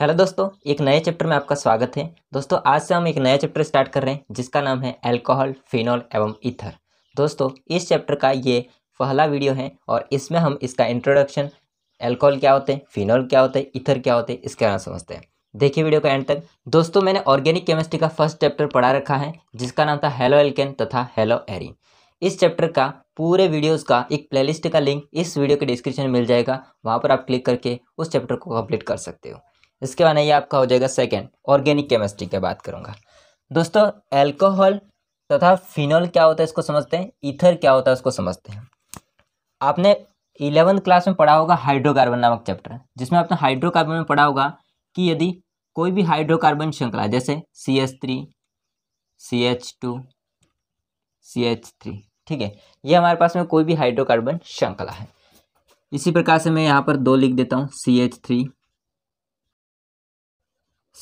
Hello दोस्तों एक नए चैप्टर में आपका स्वागत है दोस्तों आज से हम एक नया चैप्टर स्टार्ट कर रहे हैं जिसका नाम है अल्कोहल फिनॉल एवं इथर दोस्तों इस चैप्टर का ये पहला वीडियो है और इसमें हम इसका इंट्रोडक्शन अल्कोहल क्या होते हैं फिनॉल क्या होते हैं इथर क्या होते हैं इसके बारे में समझते हैं देखिए वीडियो का एंड तक दोस्तों मैंने ऑर्गेनिक केमिस्ट्री का फर्स्ट चैप्टर पढ़ा रखा है जिसका नाम था हेलो एल्केन तथा हेलो एरिन इस चैप्टर का पूरे वीडियोस का एक प्लेलिस्ट का लिंक इस वीडियो के डिस्क्रिप्शन में मिल जाएगा वहाँ पर आप क्लिक करके उस चैप्टर को कंप्लीट कर सकते हो इसके बाद ये आपका हो जाएगा सेकेंड ऑर्गेनिक केमिस्ट्री की के बात करूँगा दोस्तों एल्कोहल तथा फिनोल क्या होता है इसको समझते हैं ईथर क्या होता है उसको समझते हैं आपने इलेवंथ क्लास में पढ़ा होगा हाइड्रोकार्बन नामक चैप्टर जिसमें आपने हाइड्रोकार्बन में पढ़ा होगा कि यदि कोई भी हाइड्रोकार्बन श्रृंखला जैसे C H three C H two C H three ठीक है ये हमारे पास में कोई भी हाइड्रोकार्बन श्रृंखला है इसी प्रकार से मैं यहाँ पर दो लिख देता हूँ C H three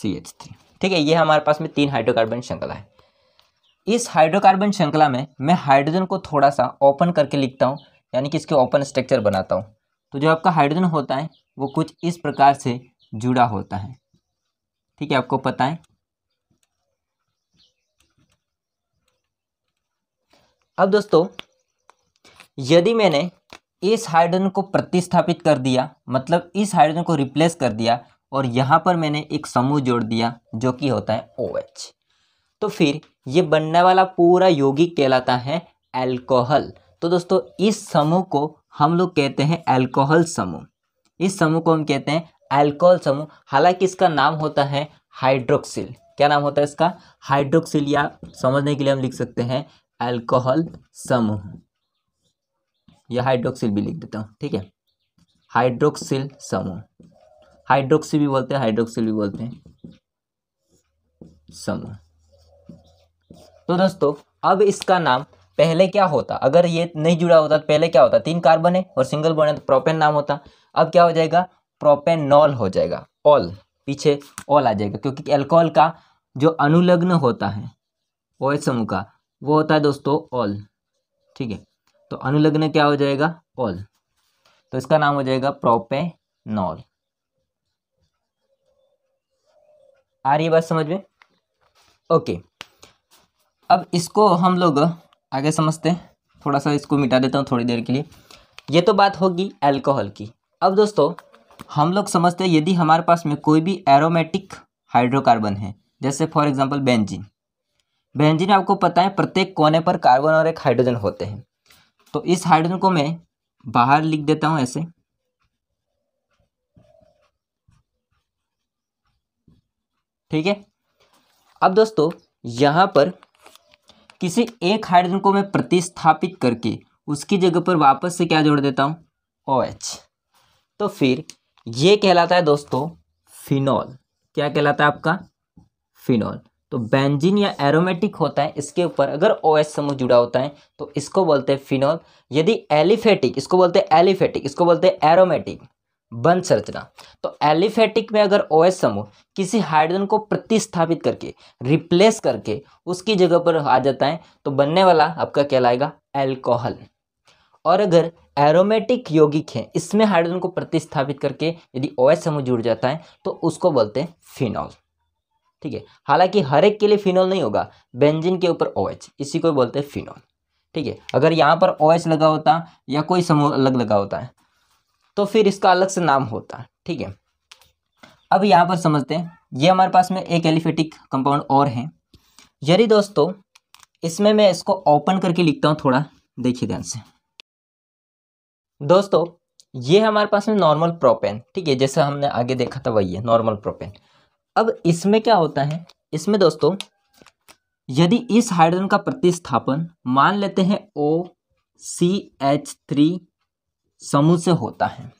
C H three ठीक है ये हमारे पास में तीन हाइड्रोकार्बन श्रृंखला है इस हाइड्रोकार्बन श्रृंखला में मैं हाइड्रोजन को थोड़ा सा ओपन करके लिखता हूँ यानी कि इसके ओपन स्ट्रक्चर बनाता हूँ तो जो आपका हाइड्रोजन होता है वो कुछ इस प्रकार से जुड़ा होता है ठीक है आपको पता है अब दोस्तों यदि मैंने इस हाइड्रोजन को प्रतिस्थापित कर दिया मतलब इस हाइड्रोजन को रिप्लेस कर दिया और यहाँ पर मैंने एक समूह जोड़ दिया जो कि होता है ओ OH. तो फिर ये बनने वाला पूरा यौगिक कहलाता है एल्कोहल तो दोस्तों इस समूह को हम लोग कहते हैं एल्कोहल समूह इस समूह को हम कहते हैं एल्कोहल समूह हालांकि इसका नाम होता है हाइड्रोक्सिल क्या नाम होता है इसका हाइड्रोक्सिल या समझने के लिए हम लिख सकते हैं एल्कोहल समूह या हाइड्रोक्सिल भी लिख देता हूँ ठीक है हाइड्रोक्सिल समूह हाइड्रोक्सी भी बोलते हैं हाइड्रोक्सिल भी बोलते हैं समूह तो दोस्तों अब इसका नाम पहले क्या होता अगर ये नहीं जुड़ा होता तो पहले क्या होता तीन कार्बन है और सिंगल बॉन्ड है तो प्रोपेन नाम होता अब क्या हो जाएगा प्रोपेनॉल हो जाएगा ऑल पीछे ऑल आ जाएगा क्योंकि एल्कोहल का जो अनुलग्न होता है ओ समूह का वो होता है दोस्तों ऑल ठीक है तो अनुलग्न क्या हो जाएगा ऑल तो इसका नाम हो जाएगा प्रोपेनॉल आ रही है बात समझ में ओके अब इसको हम लोग आगे समझते हैं थोड़ा सा इसको मिटा देता हूँ थोड़ी देर के लिए ये तो बात होगी अल्कोहल की अब दोस्तों हम लोग समझते हैं यदि हमारे पास में कोई भी एरोमेटिक हाइड्रोकार्बन है जैसे फॉर एग्जांपल बेंजीन बेंजीन आपको पता है प्रत्येक कोने पर कार्बन और एक हाइड्रोजन होते हैं तो इस हाइड्रोजन को मैं बाहर लिख देता हूँ ऐसे ठीक है अब दोस्तों यहाँ पर किसी एक हाइड्रोजन को मैं प्रतिस्थापित करके उसकी जगह पर वापस से क्या जोड़ देता हूँ ओ OH तो फिर ये कहलाता है दोस्तों फिनॉल क्या कहलाता है आपका फिनॉल तो बेंजीन या एरोमेटिक होता है इसके ऊपर अगर ओ एच समूह जुड़ा होता है तो इसको बोलते हैं फिनॉल यदि एलिफेटिक इसको बोलते हैं एलिफेटिक इसको बोलते हैं एरोमेटिक बंद संरचना तो एलिफेटिक में अगर ओ समूह किसी हाइड्रोजन को प्रतिस्थापित करके रिप्लेस करके उसकी जगह पर आ जाता है तो बनने वाला आपका कहलाएगा एल्कोहल और अगर एरोमेटिक यौगिक है इसमें हाइड्रोजन को प्रतिस्थापित करके यदि ओ समूह जुड़ जाता है तो उसको बोलते हैं फिनॉल ठीक है हालांकि हर एक के लिए फिनॉल नहीं होगा बेंजिन के ऊपर ओ इसी को बोलते हैं फिनॉल ठीक है अगर यहाँ पर ओ लगा होता या कोई समूह अलग लगा होता है तो फिर इसका अलग से नाम होता है ठीक है अब यहाँ पर समझते हैं ये हमारे पास में एक एलिफेटिक कंपाउंड और है यदि दोस्तों इसमें मैं इसको ओपन करके लिखता हूँ थोड़ा देखिए ध्यान से दोस्तों ये हमारे पास में नॉर्मल प्रोपेन ठीक है जैसे हमने आगे देखा था वही है नॉर्मल प्रोपेन अब इसमें क्या होता है इसमें दोस्तों यदि इस हाइड्रोजन का प्रतिस्थापन मान लेते हैं ओ सी एच थ्री समूह से होता है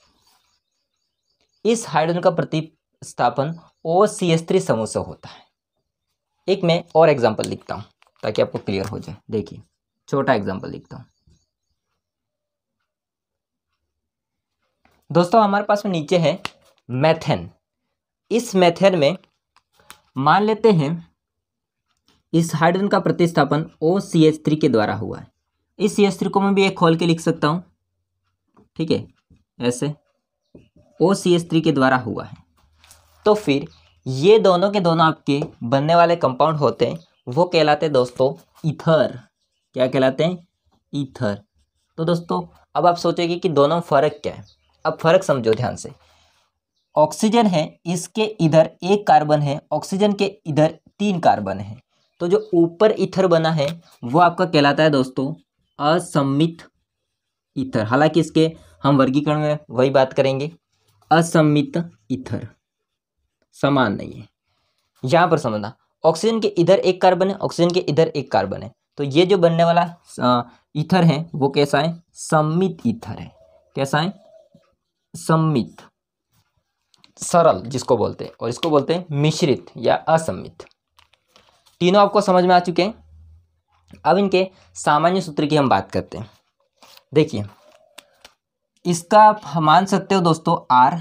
इस हाइड्रोजन का प्रतिस्थापन ओ सी एस थ्री समूह से होता है एक मैं और एग्जाम्पल लिखता हूँ ताकि आपको क्लियर हो जाए देखिए छोटा एग्जाम्पल लिखता हूँ दोस्तों हमारे पास में नीचे है मैथेन इस मैथेन में मान लेते हैं इस हाइड्रोजन का प्रतिस्थापन ओ सी एस थ्री के द्वारा हुआ है इस सी एस थ्री को मैं भी एक खोल के लिख सकता हूँ ठीक है ऐसे ओ सी एस थ्री के द्वारा हुआ है तो फिर ये दोनों के दोनों आपके बनने वाले कंपाउंड होते हैं वो कहलाते हैं दोस्तों इथर क्या कहलाते हैं इथर तो दोस्तों अब आप सोचेंगे कि दोनों फ़र्क क्या है अब फ़र्क समझो ध्यान से ऑक्सीजन है इसके इधर एक कार्बन है ऑक्सीजन के इधर तीन कार्बन है तो जो ऊपर इथर बना है वो आपका कहलाता है दोस्तों असम्मित इथर हालांकि इसके हम वर्गीकरण में वही बात करेंगे असमित इथर समान नहीं है यहाँ पर समझना ऑक्सीजन के इधर एक कार्बन है ऑक्सीजन के इधर एक कार्बन है तो ये जो बनने वाला इथर है वो कैसा है सम्मित इथर है कैसा है सम्मित सरल जिसको बोलते हैं और इसको बोलते हैं मिश्रित या असम्मित तीनों आपको समझ में आ चुके हैं अब इनके सामान्य सूत्र की हम बात करते हैं देखिए इसका आप मान सकते हो दोस्तों आर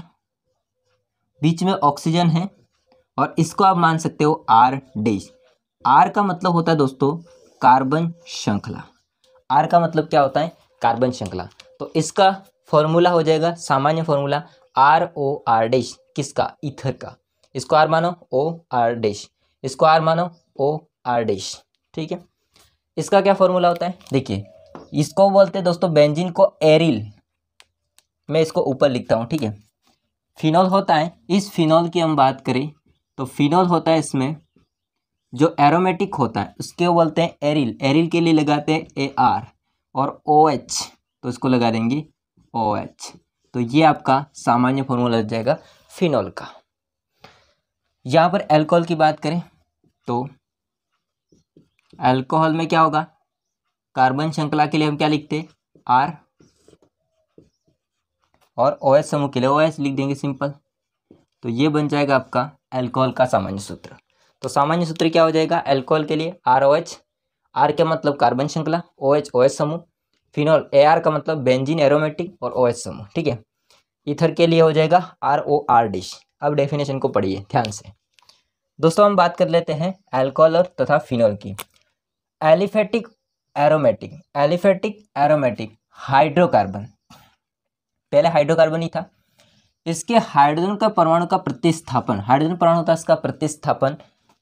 बीच में ऑक्सीजन है और इसको आप मान सकते हो आर डेज आर का मतलब होता है दोस्तों कार्बन श्रृंखला आर का मतलब क्या होता है कार्बन श्रृंखला तो इसका फॉर्मूला हो जाएगा सामान्य formula R O R dash किसका इथर का इसको आर मानो ओ आर डेज इसको आर मानो ओ आर डेज ठीक है इसका क्या फॉर्मूला होता है देखिए इसको बोलते हैं दोस्तों बेंजिन को एरिल मैं इसको ऊपर लिखता हूँ ठीक है फिनॉल होता है इस फिनॉल की हम बात करें तो फिनॉल होता है इसमें जो एरोमेटिक होता है उसके बोलते हैं एरिल एरिल के लिए लगाते हैं ए आर और ओ एच तो इसको लगा देंगे ओ एच तो ये आपका सामान्य फॉर्मूला लग जाएगा फिनॉल का यहाँ पर एल्कोहल की बात करें तो एल्कोहल में क्या होगा कार्बन श्रृंखला के लिए हम क्या लिखते हैं आर और ओ एस समूह के लिए ओ एस लिख देंगे सिंपल तो ये बन जाएगा आपका एल्कोहल का सामान्य सूत्र तो सामान्य सूत्र क्या हो जाएगा एल्कोहल के लिए आर ओ एच आर का मतलब कार्बन श्रृंखला ओ एच ओ एस समूह फिनॉल ए आर का मतलब बेंजीन एरोमेटिक और ओ एच समूह ठीक है इथर के लिए हो जाएगा आर ओ आर डिश अब डेफिनेशन को पढ़िए ध्यान से दोस्तों हम बात कर लेते हैं एल्कोहल और तथा फिनॉल की aliphatic aromatic aliphatic aromatic hydrocarbon पहले हाइड्रोकार्बन ही था इसके हाइड्रोजन का परमाणु का प्रतिस्थापन हाइड्रोजन परमाणु होता है इसका प्रतिस्थापन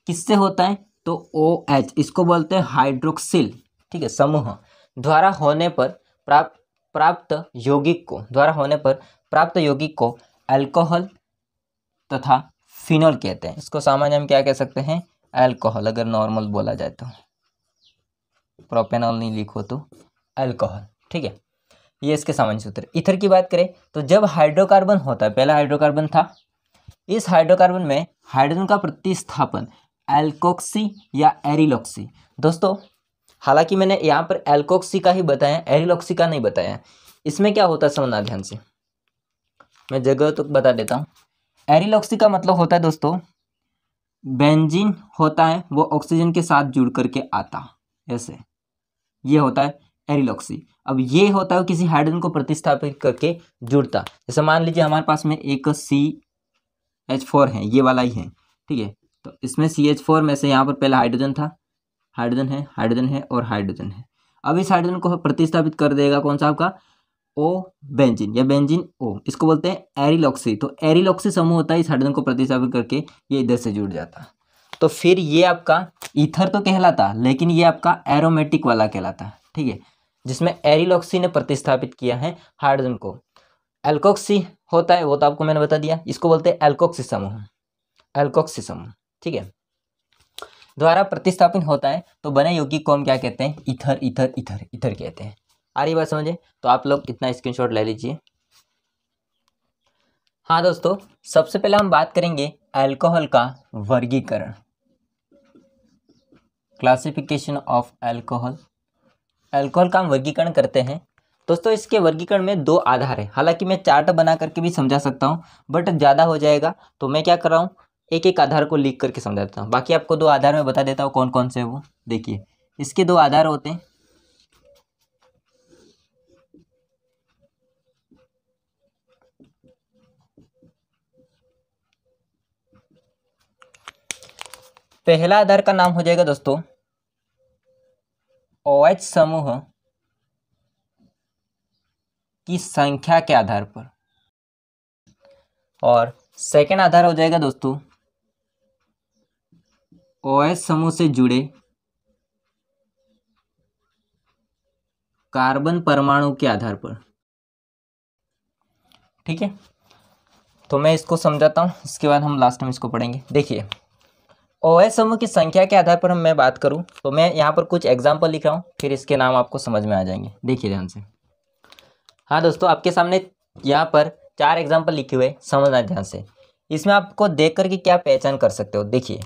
किससे होता है तो ओ एच इसको बोलते हैं हाइड्रोक्सिल ठीक है समूह द्वारा होने पर प्राप्त प्राप्त यौगिक को द्वारा होने पर प्राप्त यौगिक को अल्कोहल तथा फिनोल कहते हैं इसको सामान्य हम क्या कह सकते हैं अल्कोहल अगर नॉर्मल बोला जाए तो प्रोपेनॉल नहीं लिखो तो अल्कोहल ठीक है ये इसके सामान्य सूत्र इथर की बात करें तो जब हाइड्रोकार्बन होता है पहला हाइड्रोकार्बन था इस हाइड्रोकार्बन में हाइड्रोजन का प्रतिस्थापन एल्कोक्सी या एरिलोक्सी दोस्तों हालांकि मैंने यहाँ पर एल्कोक्सी का ही बताया एरिलोक्सी का नहीं बताया इसमें क्या होता है समझना ध्यान से मैं जगह तो बता देता हूँ एरिलोक्सी का मतलब होता है दोस्तों बेंजीन होता है वो ऑक्सीजन के साथ जुड़ करके आता ऐसे ये होता है एरिलोक्सी अब ये होता है किसी हाइड्रोजन को प्रतिस्थापित करके जुड़ता जैसे मान लीजिए हमारे पास में एक सी एच फोर है ये वाला ही है ठीक है तो इसमें सी एच फोर में से यहाँ पर पहला हाइड्रोजन था हाइड्रोजन है हाइड्रोजन है और हाइड्रोजन है अब इस हाइड्रोजन को प्रतिस्थापित कर देगा कौन सा आपका ओ बेंजिन या बेंजिन ओ इसको बोलते हैं एरिलॉक्सी तो एरिलॉक्सी समूह होता है इस हाइड्रोजन को प्रतिस्थापित करके ये इधर से जुड़ जाता तो फिर ये आपका ईथर तो कहलाता लेकिन ये आपका एरोमेटिक वाला कहलाता ठीक है जिसमें एरिलॉक्सी ने प्रतिस्थापित किया है हाइड्रोजन को एल्कोक्सी होता है वो तो आपको मैंने बता दिया इसको बोलते हैं एल्कोक्सी समूह एल्कोक्सी समूह ठीक है द्वारा प्रतिस्थापित होता है तो बने योगी को हम क्या कहते हैं इथर इथर इथर इथर कहते हैं आ रही बात समझे तो आप लोग इतना स्क्रीन ले लीजिए हाँ दोस्तों सबसे पहले हम बात करेंगे एल्कोहल का वर्गीकरण क्लासिफिकेशन ऑफ एल्कोहल अल्कोहल का हम वर्गीकरण करते हैं दोस्तों इसके वर्गीकरण में दो आधार है हालांकि मैं चार्ट बना करके भी समझा सकता हूँ बट ज़्यादा हो जाएगा तो मैं क्या कर रहा हूँ एक एक आधार को लिख करके समझा देता हूँ बाकी आपको दो आधार में बता देता हूँ कौन कौन से वो देखिए इसके दो आधार होते हैं पहला आधार का नाम हो जाएगा दोस्तों अवैध समूह की संख्या के आधार पर और सेकेंड आधार हो जाएगा दोस्तों ओएस समूह से जुड़े कार्बन परमाणु के आधार पर ठीक है तो मैं इसको समझाता हूँ इसके बाद हम लास्ट में इसको पढ़ेंगे देखिए ओ समूह की संख्या के आधार पर हम मैं बात करूँ तो मैं यहाँ पर कुछ एग्जाम्पल लिख रहा हूँ फिर इसके नाम आपको समझ में आ जाएंगे देखिए ध्यान से हाँ दोस्तों आपके सामने यहाँ पर चार एग्जाम्पल लिखे हुए समझना ध्यान से इसमें आपको देख करके क्या पहचान कर सकते हो देखिए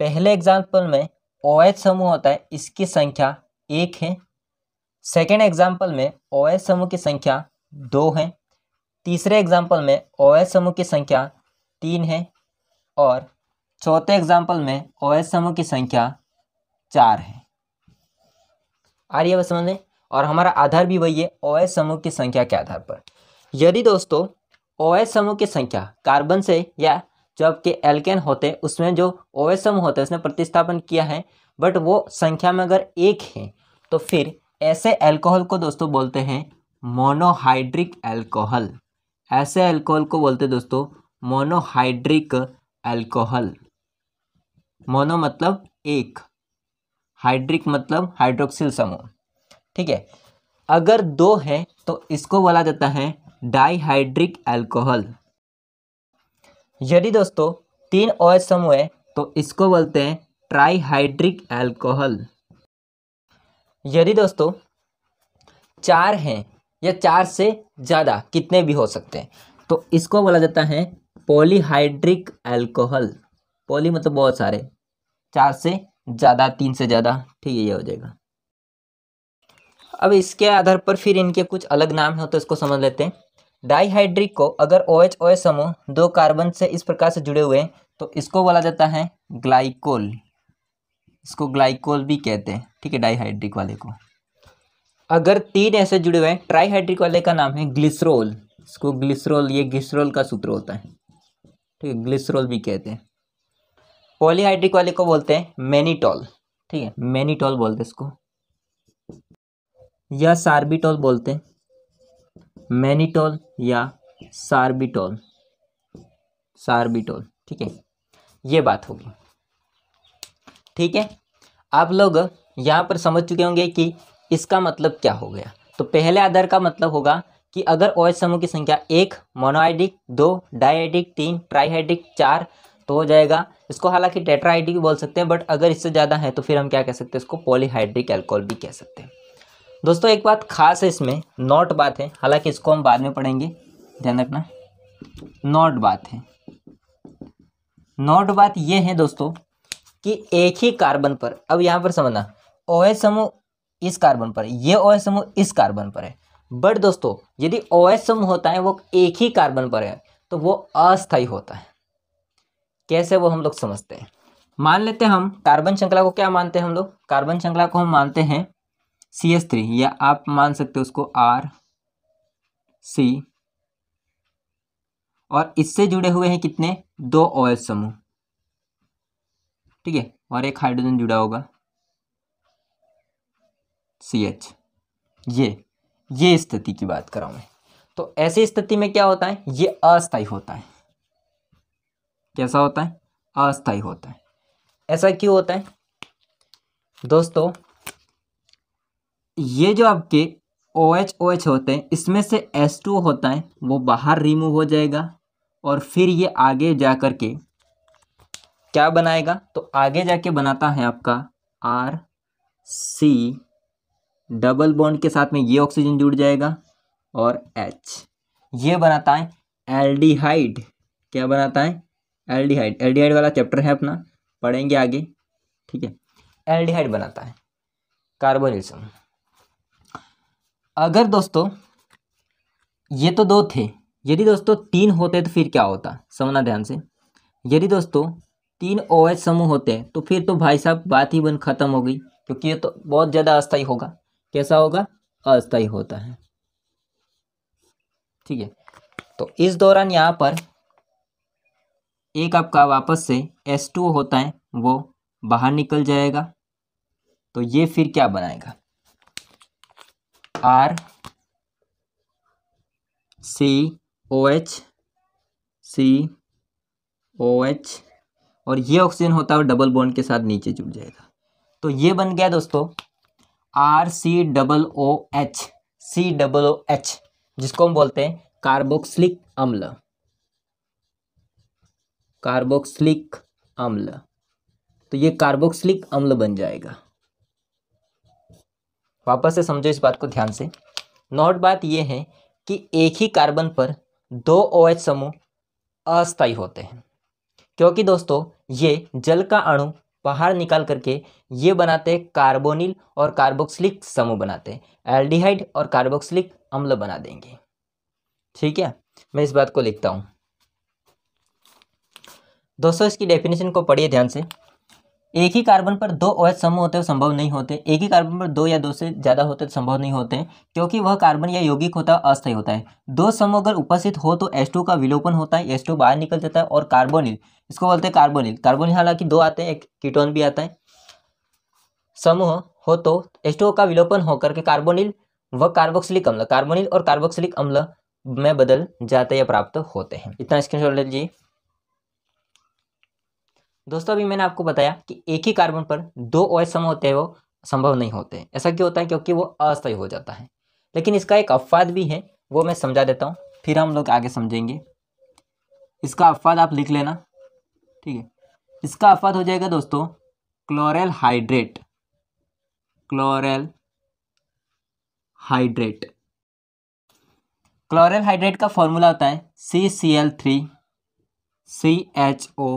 पहले एग्जाम्पल में ओ एच समूह होता है इसकी संख्या एक है सेकेंड एग्जाम्पल में ओ एच समूह की संख्या दो है तीसरे एग्जाम्पल में ओ एच समूह की संख्या तीन है और चौथे एग्जाम्पल में ओ समूह की संख्या चार है आ रही है बस समझ और हमारा आधार भी वही है ओ समूह की संख्या के आधार पर यदि दोस्तों ओ समूह की संख्या कार्बन से या जो आपके एल्केन होते उसमें जो ओ समूह होते उसने प्रतिस्थापन किया है बट वो संख्या में अगर एक है तो फिर ऐसे एल्कोहल को दोस्तों बोलते हैं मोनोहाइड्रिक एल्कोहल ऐसे एल्कोहल को बोलते दोस्तों मोनोहाइड्रिक एल्कोहल मोनो मतलब एक हाइड्रिक मतलब हाइड्रोक्सिल समूह ठीक है अगर दो है तो इसको बोला जाता है डाईहाइड्रिक अल्कोहल यदि दोस्तों तीन ओ OH एच समूह है तो इसको बोलते हैं ट्राईहाइड्रिक अल्कोहल यदि दोस्तों चार हैं या चार से ज़्यादा कितने भी हो सकते हैं तो इसको बोला जाता है पॉलीहाइड्रिक अल्कोहल पॉली मतलब बहुत सारे चार से ज़्यादा तीन से ज़्यादा ठीक है ये हो जाएगा अब इसके आधार पर फिर इनके कुछ अलग नाम हो तो इसको समझ लेते हैं डाईहाइड्रिक को अगर ओ एच ओ एच समूह दो कार्बन से इस प्रकार से जुड़े हुए हैं तो इसको बोला जाता है ग्लाइकोल इसको ग्लाइकोल भी कहते हैं ठीक है डाईहाइड्रिक वाले को अगर तीन ऐसे जुड़े हुए हैं ट्राईहाइड्रिक वाले का नाम है ग्लिसरोल इसको ग्लिसरोल ये ग्लिसरोल का सूत्र होता है ठीक है ग्लिसरोल भी कहते हैं पॉलीहाइड्रिक वाले को बोलते हैं मैनीटॉल ठीक है मैनीटॉल बोलते हैं इसको या सार्बिटॉल बोलते हैं मैनीटॉल या सार्बिटॉल सार्बिटॉल ठीक है ये बात होगी ठीक है आप लोग यहाँ पर समझ चुके होंगे कि इसका मतलब क्या हो गया तो पहले आधार का मतलब होगा कि अगर ओ समूह की संख्या एक मोनोहाइड्रिक दो डाइहाइड्रिक तीन ट्राइहाइड्रिक चार तो हो जाएगा इसको हालांकि टेट्रा टेट्राहाइड्रिक भी बोल सकते हैं बट अगर इससे ज़्यादा है तो फिर हम क्या कह सकते हैं इसको पॉलीहाइड्रिक एल्कोहल भी कह सकते हैं दोस्तों एक बात खास है इसमें नॉट बात है हालांकि इसको हम बाद में पढ़ेंगे ध्यान रखना नॉट बात है नॉट बात यह है दोस्तों कि एक ही कार्बन पर अब यहाँ पर समझना ओ OH समूह इस कार्बन पर यह ओ OH समूह इस कार्बन पर है बट दोस्तों यदि ओ OH समूह होता है वो एक ही कार्बन पर है तो वो अस्थाई होता है कैसे वो हम लोग समझते हैं मान लेते हैं हम कार्बन श्रृंखला को क्या मानते हैं हम लोग कार्बन श्रृंखला को हम मानते हैं सी एस थ्री या आप मान सकते हो उसको आर सी और इससे जुड़े हुए हैं कितने दो ऑयल समूह ठीक है और एक हाइड्रोजन जुड़ा होगा सी एच ये ये स्थिति की बात कर रहा हूँ मैं तो ऐसी स्थिति में क्या होता है ये अस्थायी होता है कैसा होता है अस्थाई होता है ऐसा क्यों होता है दोस्तों ये जो आपके ओ एच ओ एच होते हैं इसमें से एस टू होता है वो बाहर रिमूव हो जाएगा और फिर ये आगे जा कर के क्या बनाएगा तो आगे जाके बनाता है आपका आर सी डबल बॉन्ड के साथ में ये ऑक्सीजन जुड़ जाएगा और एच ये बनाता है एल्डिहाइड क्या बनाता है एल्डिहाइड एल्डिहाइड वाला चैप्टर है अपना पढ़ेंगे आगे ठीक है एल्डिहाइड बनाता है कार्बोनिल समूह अगर दोस्तों ये तो दो थे यदि दोस्तों तीन होते तो फिर क्या होता समझना ध्यान से यदि दोस्तों तीन ओ OH समूह होते तो फिर तो भाई साहब बात ही बन खत्म हो गई क्योंकि ये तो बहुत ज़्यादा अस्थाई होगा कैसा होगा अस्थाई होता है ठीक है तो इस दौरान यहाँ पर एक आपका वापस से एस टू होता है वो बाहर निकल जाएगा तो ये फिर क्या बनाएगा R C O H C O H और ये ऑक्सीजन होता है डबल बॉन्ड के साथ नीचे जुड़ जाएगा तो ये बन गया दोस्तों R C double O H C double O H जिसको हम बोलते हैं कार्बोक्सिलिक अम्ल कार्बोक्सिलिक अम्ल तो ये कार्बोक्सिलिक अम्ल बन जाएगा वापस से समझो इस बात को ध्यान से नोट बात यह है कि एक ही कार्बन पर दो ओ एच समूह अस्थायी होते हैं क्योंकि दोस्तों ये जल का अणु बाहर निकाल करके ये बनाते कार्बोनिल और कार्बोक्सिलिक समूह बनाते हैं एल्डिहाइड और कार्बोक्सिलिक अम्ल बना देंगे ठीक है मैं इस बात को लिखता हूँ दोस्तों इसकी डेफिनेशन को पढ़िए ध्यान से एक ही कार्बन पर दो ओ OH समूह होते हैं संभव नहीं होते एक ही कार्बन पर दो या दो से ज़्यादा होते तो संभव नहीं होते क्योंकि वह कार्बन या यौगिक होता है अस्थायी होता है दो समूह अगर उपस्थित हो तो एस का विलोपन होता है एस बाहर निकल जाता है और कार्बोनिल इसको बोलते हैं कार्बोनिल कार्बोनिल हालांकि दो आते हैं एक कीटोन भी आता है समूह हो तो एस का विलोपन होकर के कार्बोनिल व कार्बोक्सिलिक अम्ल कार्बोनिल और कार्बोक्सिलिक अम्ल में बदल जाते या प्राप्त होते हैं इतना स्क्रीन ले लीजिए दोस्तों अभी मैंने आपको बताया कि एक ही कार्बन पर दो ओ समूह होते हैं वो संभव नहीं होते ऐसा क्यों होता है क्योंकि वो अस्थायी हो जाता है लेकिन इसका एक अफवाद भी है वो मैं समझा देता हूँ फिर हम लोग आगे समझेंगे इसका अफवाद आप लिख लेना ठीक है इसका अपवाद हो जाएगा दोस्तों chloral hydrate chloral hydrate chloral hydrate का फॉर्मूला होता है C C L three C H O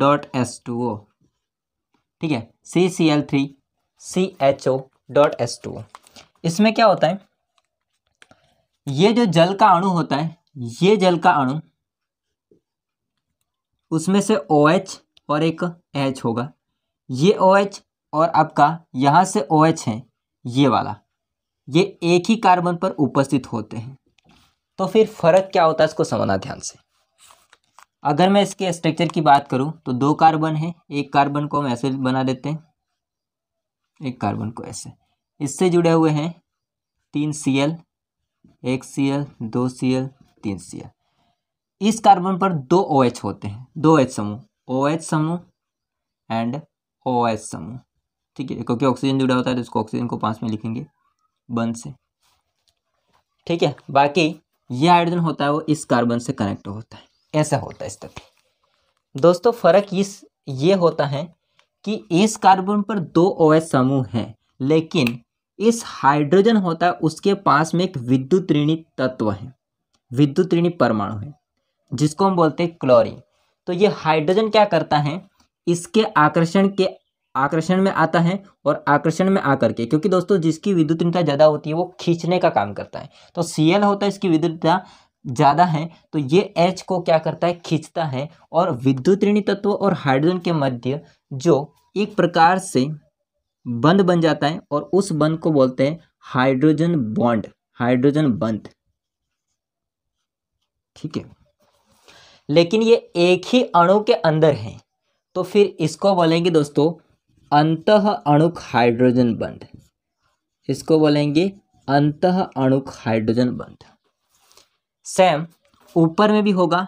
dot S two O ठीक है C C L three C H O dot S two O इसमें क्या होता है ये जो जल का अणु होता है ये जल का अणु उसमें से ओ एच और एक एच होगा ये ओ एच और आपका यहाँ से ओ एच है ये वाला ये एक ही कार्बन पर उपस्थित होते हैं तो फिर फर्क क्या होता है इसको समझना ध्यान से अगर मैं इसके स्ट्रक्चर की बात करूं तो दो कार्बन है एक कार्बन को हम ऐसे बना देते हैं एक कार्बन को ऐसे इससे जुड़े हुए हैं तीन सी एल एक सी एल दो सी एल तीन सी एल इस कार्बन पर दो ओ OH एच होते हैं दो एच OH समूह ओ OH एच समूह एंड ओ एच समूह ठीक है क्योंकि ऑक्सीजन जुड़ा होता है तो इसको ऑक्सीजन को पांच में लिखेंगे बन से ठीक है बाकी ये हाइड्रोजन होता है वो इस कार्बन से कनेक्ट होता है ऐसा होता है स्थिति दोस्तों फर्क इस ये होता है कि इस कार्बन पर दो ओ समूह हैं लेकिन इस हाइड्रोजन होता है उसके पास में एक विद्युत ऋणी तत्व है विद्युत ऋणी परमाणु है जिसको हम बोलते हैं क्लोरीन तो ये हाइड्रोजन क्या करता है इसके आकर्षण के आकर्षण में आता है और आकर्षण में आकर के क्योंकि दोस्तों जिसकी विद्युत ज़्यादा होती है वो खींचने का काम करता है तो सी होता है इसकी विद्युतता ज़्यादा है तो ये एच को क्या करता है खींचता है और विद्युत ऋणी तत्व और हाइड्रोजन के मध्य जो एक प्रकार से बंद बन जाता है और उस बंद को बोलते हैं हाइड्रोजन बॉन्ड हाइड्रोजन बंद ठीक है लेकिन ये एक ही अणु के अंदर है तो फिर इसको बोलेंगे दोस्तों अंत अणुक हाइड्रोजन बंद इसको बोलेंगे अंत अणुक हाइड्रोजन बंद सेम ऊपर में भी होगा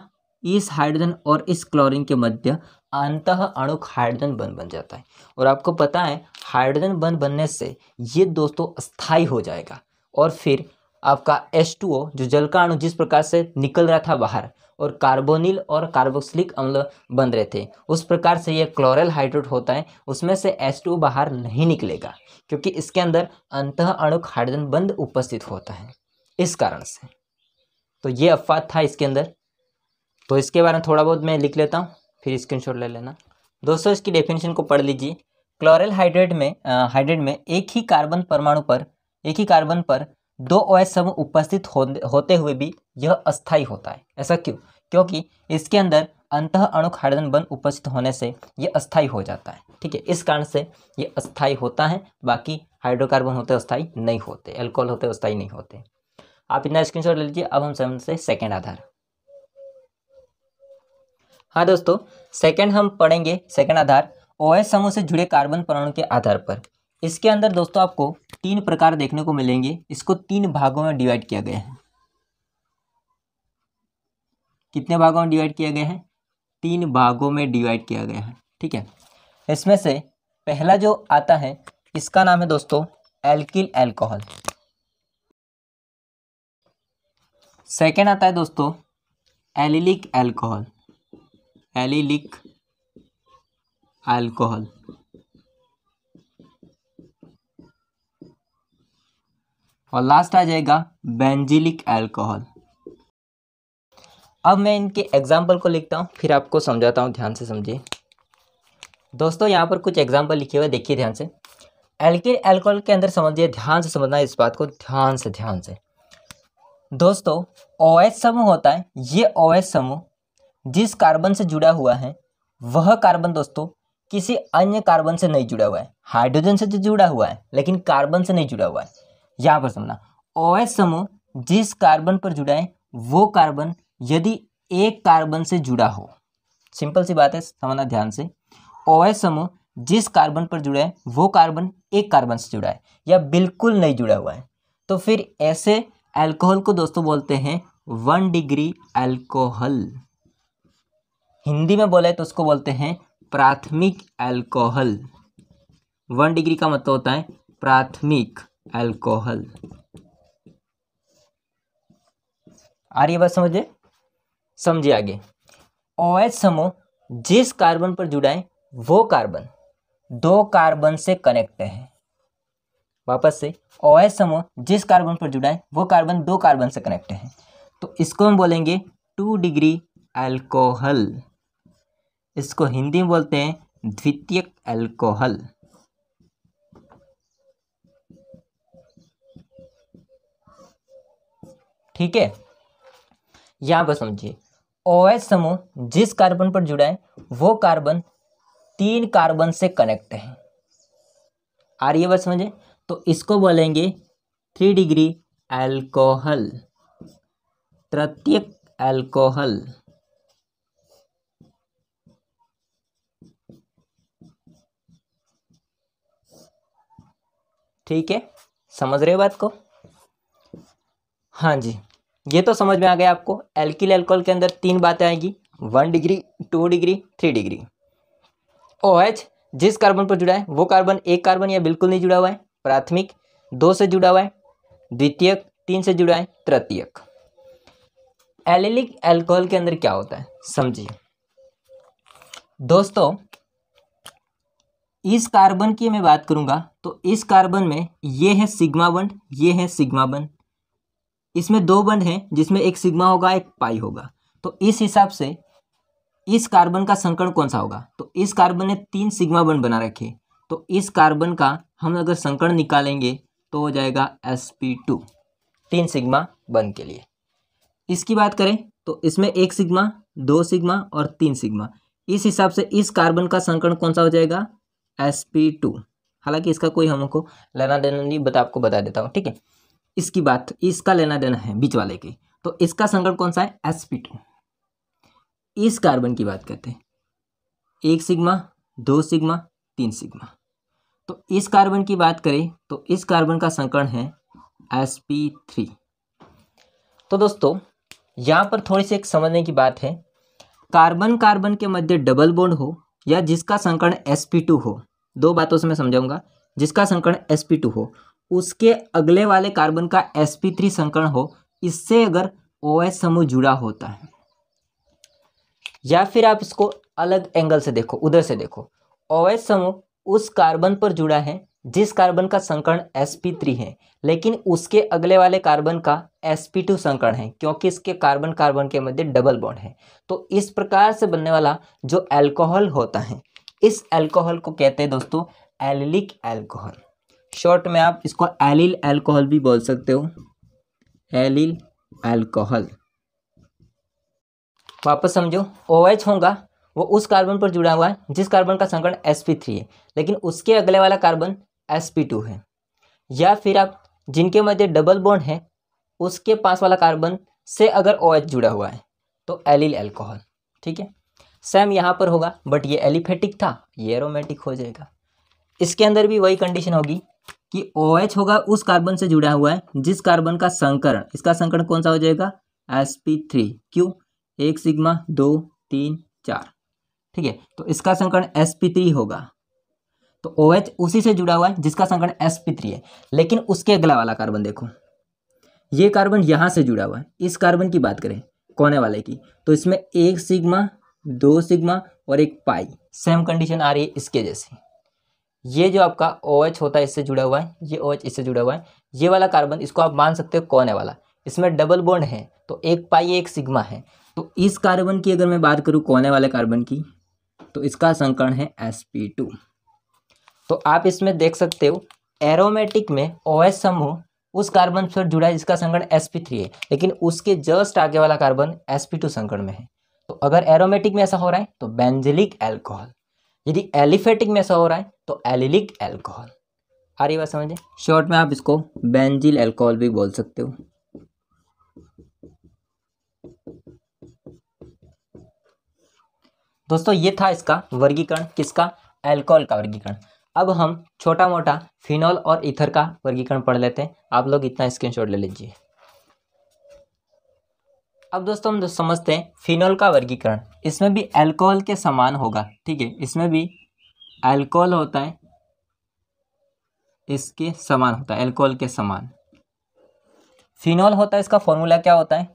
इस हाइड्रोजन और इस क्लोरीन के मध्य अंत अणुक हाइड्रोजन बन बन जाता है और आपको पता है हाइड्रोजन बन बनने से ये दोस्तों स्थायी हो जाएगा और फिर आपका H2O जो जल का अणु जिस प्रकार से निकल रहा था बाहर और कार्बोनिल और कार्बोक्सिलिक अम्ल बन रहे थे उस प्रकार से ये क्लोरल हाइड्रेट होता है उसमें से H2O बाहर नहीं निकलेगा क्योंकि इसके अंदर अंत अणुक हाइड्रोजन बंद उपस्थित होता है इस कारण से तो ये अफवाह था इसके अंदर तो इसके बारे में थोड़ा बहुत मैं लिख लेता हूँ फिर स्क्रीन ले लेना दोस्तों इसकी डेफिनेशन को पढ़ लीजिए क्लोरल हाइड्रेट में हाइड्रेट में एक ही कार्बन परमाणु पर एक ही कार्बन पर दो ओ समूह उपस्थित हो, होते हुए भी यह अस्थायी होता है ऐसा क्यों क्योंकि इसके अंदर अंत अणु हाइड्रोजन बंद उपस्थित होने से यह अस्थायी हो जाता है ठीक है इस कारण से ये अस्थायी होता है बाकी हाइड्रोकार्बन होते अस्थाई नहीं होते एल्कोहल होते अस्थायी नहीं होते आप इतना स्क्रीनशॉट ले लीजिए अब हम समझते सेकेंड आधार हाँ दोस्तों सेकेंड हम पढ़ेंगे सेकेंड आधार ओ समूह से जुड़े कार्बन परमाणु के आधार पर इसके अंदर दोस्तों आपको तीन प्रकार देखने को मिलेंगे इसको तीन भागों में डिवाइड किया गया है कितने भागों में डिवाइड किया गया है तीन भागों में डिवाइड किया गया है ठीक है इसमें से पहला जो आता है इसका नाम है दोस्तों एल्किल एल्कोहल सेकेंड आता है दोस्तों एलिलिक एल्कोहल एलिलिक एल्कोहल और लास्ट आ जाएगा बेंजिलिक एल्कोहल अब मैं इनके एग्जाम्पल को लिखता हूँ फिर आपको समझाता हूँ ध्यान से समझिए दोस्तों यहाँ पर कुछ एग्जाम्पल लिखे हुए देखिए ध्यान से एल्किल एल्कोहल के अंदर समझिए ध्यान से समझना इस बात को ध्यान से ध्यान से दोस्तों ओ OH समूह होता है ये ओ OH समूह जिस कार्बन से जुड़ा हुआ है वह कार्बन दोस्तों किसी अन्य कार्बन से नहीं जुड़ा हुआ है हाइड्रोजन से तो जुड़ा हुआ है लेकिन कार्बन से नहीं जुड़ा हुआ है यहाँ पर समझना ओ OH समूह जिस कार्बन पर जुड़ा है वो कार्बन यदि एक कार्बन से जुड़ा हो सिंपल सी बात है समझना ध्यान से ओ OH समूह जिस कार्बन पर जुड़ा है वो कार्बन एक कार्बन से जुड़ा है या बिल्कुल नहीं जुड़ा हुआ है तो फिर ऐसे अल्कोहल को दोस्तों बोलते हैं वन डिग्री अल्कोहल हिंदी में बोले तो उसको बोलते हैं प्राथमिक अल्कोहल वन डिग्री का मतलब होता है प्राथमिक अल्कोहल आ रही बात समझे समझिए आगे ओ एच समूह जिस कार्बन पर जुड़ा है वो कार्बन दो कार्बन से कनेक्ट है वापस से ओ एस समूह जिस कार्बन पर जुड़ा है वो कार्बन दो कार्बन से कनेक्ट है तो इसको हम बोलेंगे टू डिग्री अल्कोहल इसको हिंदी में बोलते हैं द्वितीयक अल्कोहल ठीक है यहां पर समझिए ओ एस समूह जिस कार्बन पर जुड़ा है वो कार्बन तीन कार्बन से कनेक्ट है आ रही है बस समझे तो इसको बोलेंगे थ्री डिग्री अल्कोहल तृतीयक अल्कोहल ठीक है समझ रहे हो बात को हाँ जी ये तो समझ में आ गया आपको एल्किल एल्कोहल के अंदर तीन बातें आएंगी one degree two degree three degree O H जिस कार्बन पर जुड़ा है वो कार्बन एक कार्बन या बिल्कुल नहीं जुड़ा हुआ है प्राथमिक दो से जुड़ा हुआ है द्वितीयक तीन से जुड़ा है तृतीयक एलिलिक एल्कोहल के अंदर क्या होता है समझिए दोस्तों इस कार्बन की मैं बात करूंगा तो इस कार्बन में ये है सिग्मा बंड ये है सिग्मा बंड इसमें दो बंड हैं जिसमें एक सिग्मा होगा एक पाई होगा तो इस हिसाब से इस कार्बन का संकरण कौन सा होगा तो इस कार्बन ने तीन सिग्मा बंड बना रखे तो इस कार्बन का हम अगर संकरण निकालेंगे तो हो जाएगा एस पी टू तीन सिग्मा बन के लिए इसकी बात करें तो इसमें एक सिग्मा दो सिग्मा और तीन सिग्मा इस हिसाब से इस कार्बन का संकरण कौन सा हो जाएगा एस पी टू हालांकि इसका कोई हमको लेना देना नहीं बता आपको बता देता हूँ ठीक है इसकी बात इसका लेना देना है बीच वाले की तो इसका संकट कौन सा है एस पी टू इस कार्बन की बात करते हैं एक सिग्मा दो सिग्मा तीन सिग्मा तो इस कार्बन की बात करें तो इस कार्बन का संकरण है एस पी थ्री तो दोस्तों यहाँ पर थोड़ी सी एक समझने की बात है कार्बन कार्बन के मध्य डबल बोन्ड हो या जिसका संकरण एस पी टू हो दो बातों से मैं समझाऊंगा जिसका संकरण एस पी टू हो उसके अगले वाले कार्बन का एस पी थ्री संकरण हो इससे अगर ओ समूह जुड़ा होता है या फिर आप इसको अलग एंगल से देखो उधर से देखो ओ समूह उस कार्बन पर जुड़ा है जिस कार्बन का संकरण sp3 है लेकिन उसके अगले वाले कार्बन का sp2 संकरण है क्योंकि इसके कार्बन कार्बन के मध्य डबल बॉन्ड है तो इस प्रकार से बनने वाला जो अल्कोहल होता है इस अल्कोहल को कहते हैं दोस्तों एलिलिक अल्कोहल शॉर्ट में आप इसको एलिल अल्कोहल भी बोल सकते हो एलिल अल्कोहल वापस समझो ओ OH होगा वो उस कार्बन पर जुड़ा हुआ है जिस कार्बन का संकरण एस थ्री है लेकिन उसके अगले वाला कार्बन एस टू है या फिर आप जिनके मध्य डबल बॉन्ड है उसके पास वाला कार्बन से अगर ओ OH जुड़ा हुआ है तो एलिल एल्कोहल ठीक है सेम यहाँ पर होगा बट ये एलिफेटिक था ये एरोमेटिक हो जाएगा इसके अंदर भी वही कंडीशन होगी कि ओ OH होगा उस कार्बन से जुड़ा हुआ है जिस कार्बन का संकरण इसका संकरण कौन सा हो जाएगा एस पी थ्री क्यों एक सिग्मा दो तीन चार ठीक है तो इसका संकरण एस पी थ्री होगा तो ओ OH उसी से जुड़ा हुआ है जिसका संकरण एस पी थ्री है लेकिन उसके अगला वाला कार्बन देखो ये कार्बन यहाँ से जुड़ा हुआ है इस कार्बन की बात करें कोने वाले की तो इसमें एक सिग्मा दो सिग्मा और एक पाई सेम कंडीशन आ रही है इसके जैसे ये जो आपका ओ OH होता है इससे जुड़ा हुआ है ये ओ OH इससे जुड़ा हुआ है ये वाला कार्बन इसको आप मान सकते हो कोने वाला इसमें डबल बोन्ड है तो एक पाई एक सिग्मा है तो इस कार्बन की अगर मैं बात करूँ कोने वाले कार्बन की तो इसका संकरण है एस तो आप इसमें देख सकते हो एरोमेटिक में ओ समूह उस कार्बन से जुड़ा है जिसका संकरण एस है लेकिन उसके जस्ट आगे वाला कार्बन एस संकरण में है तो अगर एरोमेटिक में ऐसा हो रहा है तो बेंजिलिक एल्कोहल यदि एलिफेटिक में ऐसा हो रहा है तो एलिलिक एल्कोहल आ रही बात समझे शॉर्ट में आप इसको बेंजिल एल्कोहल भी बोल सकते हो दोस्तों ये था इसका वर्गीकरण किसका एल्कोहल का वर्गीकरण अब हम छोटा मोटा फिनॉल और इथर का वर्गीकरण पढ़ लेते हैं आप लोग इतना स्क्रीनशॉट ले लीजिए अब दोस्तों हम समझते हैं फिनॉल का वर्गीकरण इसमें भी एल्कोहल के समान होगा ठीक है इसमें भी एल्कोहल होता है इसके समान होता है एल्कोहल के समान फिनॉल होता है इसका फॉर्मूला क्या होता है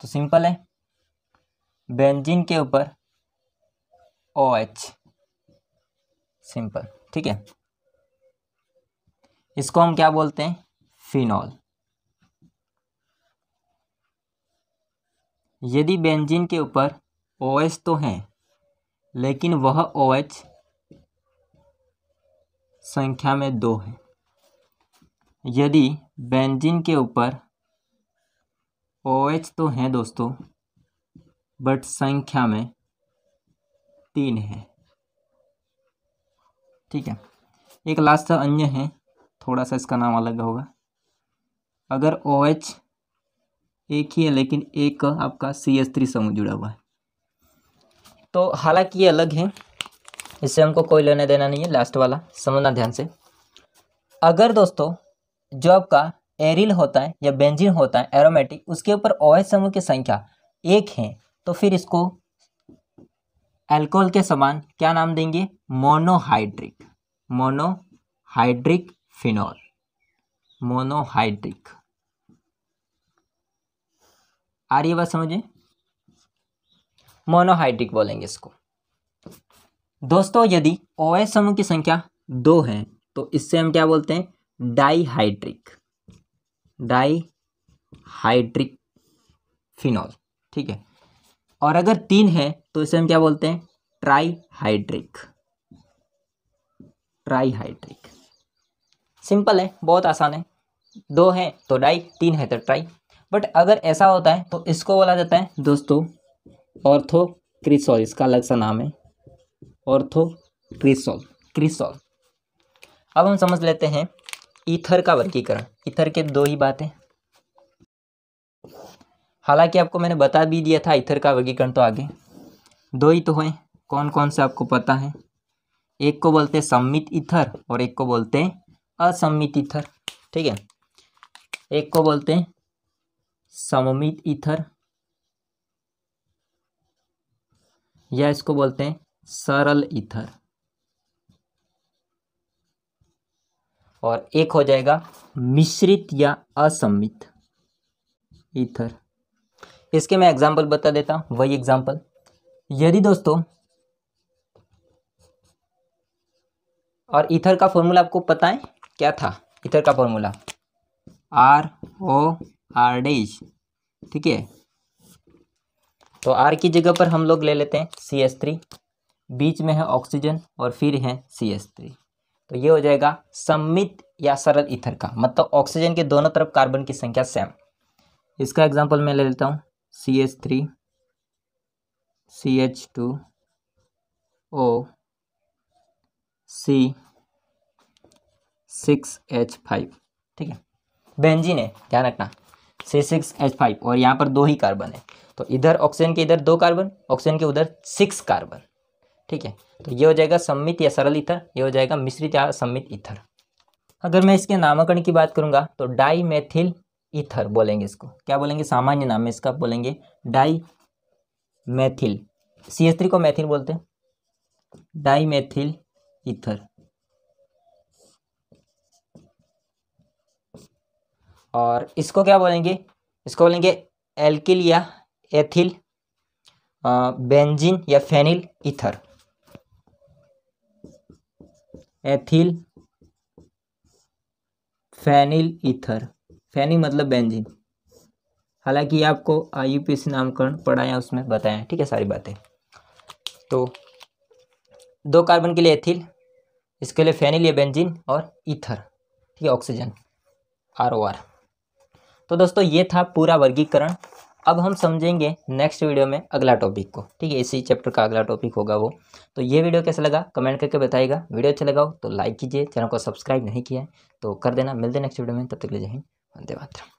तो सिंपल है बेंजीन के ऊपर ओ एच सिंपल ठीक है इसको हम क्या बोलते हैं फिनॉल यदि बेंजीन के ऊपर ओ एच तो हैं लेकिन वह ओ एच संख्या में दो है यदि बेंजीन के ऊपर ओ एच तो हैं दोस्तों बट संख्या में तीन है ठीक है एक लास्ट अन्य है थोड़ा सा इसका नाम अलग होगा अगर ओ OH एक ही है लेकिन एक आपका सी एस थ्री समूह जुड़ा हुआ है तो हालांकि ये अलग है इससे हमको कोई लेने देना नहीं है लास्ट वाला समझना ध्यान से अगर दोस्तों जो आपका एरिल होता है या बेंजिन होता है एरोमेटिक उसके ऊपर ओ एच समूह की संख्या एक है तो फिर इसको एल्कोहल के समान क्या नाम देंगे मोनोहाइड्रिक मोनोहाइड्रिक फिनॉल मोनोहाइड्रिक आ रही बात समझे मोनोहाइड्रिक बोलेंगे इसको दोस्तों यदि ओ समूह की संख्या दो है तो इससे हम क्या बोलते हैं डाइहाइड्रिक डाईहाइड्रिक फिनॉल ठीक है और अगर तीन है तो इसे हम क्या बोलते हैं ट्राईहाइड्रिक ट्राईहाइड्रिक सिंपल है बहुत आसान है दो है तो डाई तीन है तो ट्राई बट अगर ऐसा होता है तो इसको बोला जाता है दोस्तों ऑर्थो क्रिसोल इसका अलग सा नाम है ऑर्थो क्रिसोल क्रिसोल अब हम समझ लेते हैं ईथर का वर्गीकरण ईथर के दो ही बातें हालांकि आपको मैंने बता भी दिया था इथर का वर्गीकरण तो आगे दो ही तो हैं कौन कौन से आपको पता है एक को बोलते हैं सम्मित इथर और एक को बोलते हैं असम्मित इथर ठीक है एक को बोलते हैं सममित इथर या इसको बोलते हैं सरल इथर और एक हो जाएगा मिश्रित या असम्मित इथर इसके मैं एग्जाम्पल बता देता हूँ वही एग्जाम्पल यदि दोस्तों और इथर का फॉर्मूला आपको पता है क्या था इथर का formula R O R dash ठीक है तो आर की जगह पर हम लोग ले लेते हैं सी एस थ्री बीच में है ऑक्सीजन और फिर है सी एस थ्री तो ये हो जाएगा सम्मित या सरल इथर का मतलब ऑक्सीजन के दोनों तरफ कार्बन की संख्या सेम इसका एग्जाम्पल मैं ले लेता हूँ C H three C H two O C six H five ठीक है बेंजीन तो है ध्यान रखना सी सिक्स एच फाइव और यहाँ पर दो ही कार्बन है तो इधर ऑक्सीजन के इधर दो कार्बन ऑक्सीजन के उधर सिक्स कार्बन ठीक है तो ये हो जाएगा सम्मित या सरल इथर ये हो जाएगा मिश्रित या सम्मित इथर अगर मैं इसके नामकरण की बात करूँगा तो डाई मेथिल ईथर बोलेंगे इसको क्या बोलेंगे सामान्य नाम में इसका बोलेंगे dimethyl C S three को मैथिल बोलते हैं डाई मैथिल ईथर और इसको क्या बोलेंगे इसको बोलेंगे एल्किल या एथिल बेंजीन या phenyl ether ethyl phenyl ether फैनी मतलब बेंजीन हालांकि आपको आई यू पी सी नामकरण पढ़ाया उसमें बताया ठीक है सारी बातें तो दो कार्बन के लिए एथिल इसके लिए फैनी लिए बेंजीन और ईथर ठीक है ऑक्सीजन आर ओ आर तो दोस्तों ये था पूरा वर्गीकरण अब हम समझेंगे नेक्स्ट वीडियो में अगला टॉपिक को ठीक है इसी चैप्टर का अगला टॉपिक होगा वो तो ये वीडियो कैसा लगा कमेंट करके बताएगा वीडियो अच्छा लगा हो तो लाइक कीजिए चैनल को सब्सक्राइब नहीं किया है तो कर देना मिलते दे नेक्स्ट वीडियो में तब तक ले जय हिंद ante Batra.